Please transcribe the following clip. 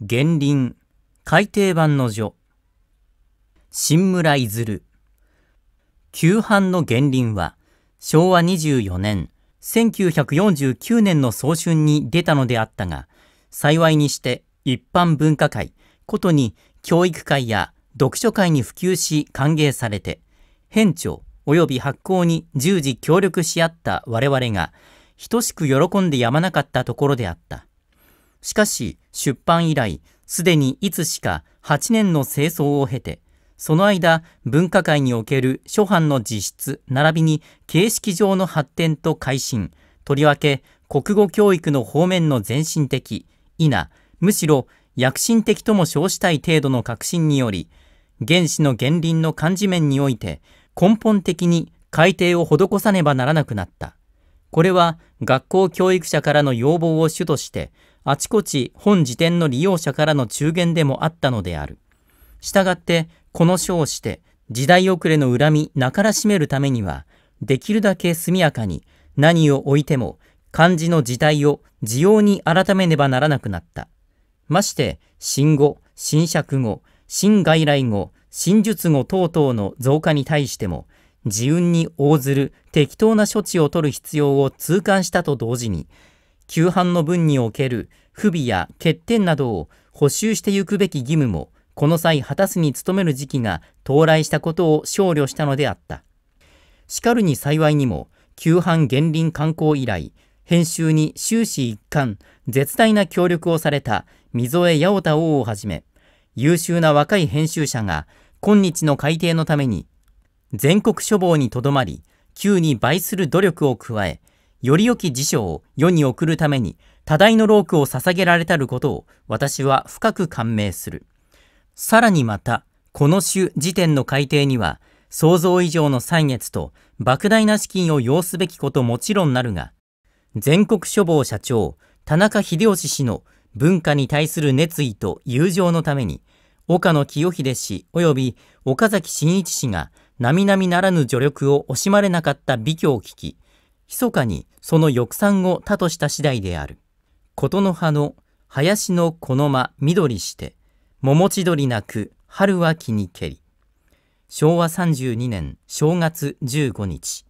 原林改訂版の序新村いずる旧版の原林は昭和24年1949年の早春に出たのであったが幸いにして一般文化会ことに教育会や読書会に普及し歓迎されて編著及び発行に従事協力し合った我々が等しく喜んでやまなかったところであったしかし出版以来すでにいつしか8年の清掃を経てその間文化界における諸般の実質並びに形式上の発展と改進とりわけ国語教育の方面の前進的否むしろ躍進的とも称したい程度の革新により原始の原輪の漢字面において根本的に改定を施さねばならなくなったこれは学校教育者からの要望を主として、あちこち本辞典の利用者からの中言でもあったのである。したがって、この書をして、時代遅れの恨み、なからしめるためには、できるだけ速やかに、何を置いても、漢字の字体を字用に改めねばならなくなった。まして、新語、新釈語、新外来語、新術語等々の増加に対しても、自運に応ずる適当な処置を取る必要を痛感したと同時に、旧版の分における不備や欠点などを補修してゆくべき義務も、この際果たすに努める時期が到来したことを考慮したのであった。しかるに幸いにも、旧版原林観光以来、編集に終始一貫、絶大な協力をされた溝江八尾田王をはじめ、優秀な若い編集者が今日の改定のために全国処方にとどまり、旧に倍する努力を加え、より良き辞書を世に送るために、多大の労苦を捧げられたることを、私は深く感銘する。さらにまた、この種時点の改定には、想像以上の歳月と莫大な資金を要すべきこともちろんなるが、全国処方社長、田中秀吉氏の文化に対する熱意と友情のために、岡野清秀氏及び岡崎真一氏が並々ならぬ助力を惜しまれなかった美教を聞き、密かにその翼賛を他とした次第である。ことの葉の林のこの間緑して、桃千鳥なく春は気にけり。昭和32年正月15日。